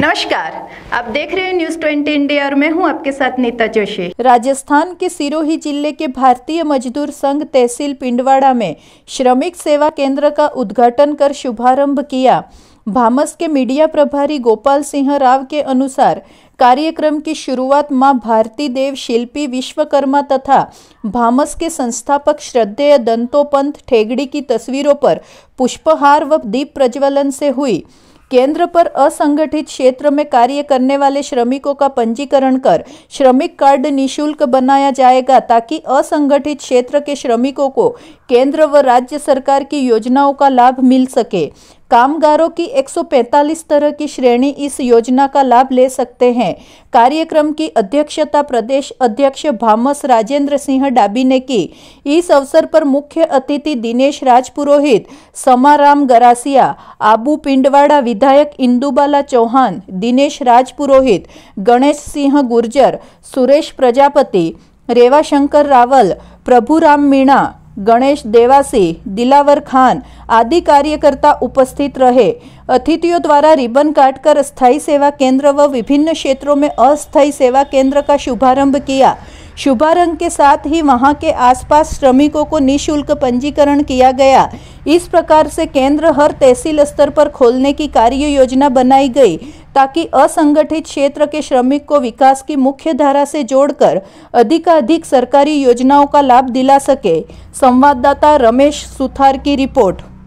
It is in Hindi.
नमस्कार आप देख रहे हैं न्यूज ट्वेंटी इंडिया और मैं हूं आपके साथ नीता जोशी राजस्थान के सिरोही जिले के भारतीय मजदूर संघ तहसील पिंडवाड़ा में श्रमिक सेवा केंद्र का उद्घाटन कर शुभारंभ किया भामस के मीडिया प्रभारी गोपाल सिंह राव के अनुसार कार्यक्रम की शुरुआत मां भारती देव शिल्पी विश्वकर्मा तथा भामस के संस्थापक श्रद्धेय दंतोपंत ठेगड़ी की तस्वीरों पर पुष्पहार व दीप प्रज्वलन से हुई केंद्र पर असंगठित क्षेत्र में कार्य करने वाले श्रमिकों का पंजीकरण कर श्रमिक कार्ड निशुल्क बनाया जाएगा ताकि असंगठित क्षेत्र के श्रमिकों को केंद्र व राज्य सरकार की योजनाओं का लाभ मिल सके कामगारों की 145 तरह की श्रेणी इस योजना का लाभ ले सकते हैं कार्यक्रम की अध्यक्षता प्रदेश अध्यक्ष भामस राजेंद्र सिंह डाबी ने की इस अवसर पर मुख्य अतिथि दिनेश राजपुरोहित समाराम गरासिया आबू पिंडवाड़ा विधायक इंदुबाला चौहान दिनेश राजपुरोहित गणेश सिंह गुर्जर सुरेश प्रजापति रेवाशंकर रावल प्रभुराम मीणा गणेश देवासी दिलावर खान आदि कार्यकर्ता उपस्थित रहे अतिथियों द्वारा रिबन काटकर स्थायी सेवा केंद्र व विभिन्न क्षेत्रों में अस्थायी सेवा केंद्र का शुभारंभ किया शुभारंभ के साथ ही वहां के आसपास श्रमिकों को निशुल्क पंजीकरण किया गया इस प्रकार से केंद्र हर तहसील स्तर पर खोलने की कार्य योजना बनाई गई ताकि असंगठित क्षेत्र के श्रमिक को विकास की मुख्य धारा से जोड़कर अधिकाधिक सरकारी योजनाओं का लाभ दिला सके संवाददाता रमेश सुथार की रिपोर्ट